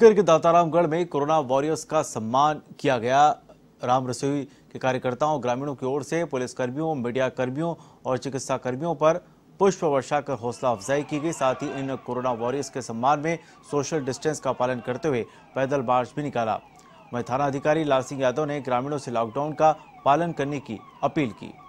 सीकर के दातारामगढ़ में corona warriors का सम्मान किया गया राम रसोई के कार्यकर्ताओं ग्रामीणों की ओर से पुलिसकर्मियों मीडिया कर्मियों और चिकित्सा कर्मियों पर पुष्प वर्षा कर हौसला अफजाई की गई साथ ही इन कोरोना वॉरियर्स के सम्मान में सोशल डिस्टेंस का पालन करते हुए पैदल मार्च भी निकाला वहीं थाना अधिकारी लाल सिंह यादव ने ग्रामीणों से लॉकडाउन का पालन करने की अपील की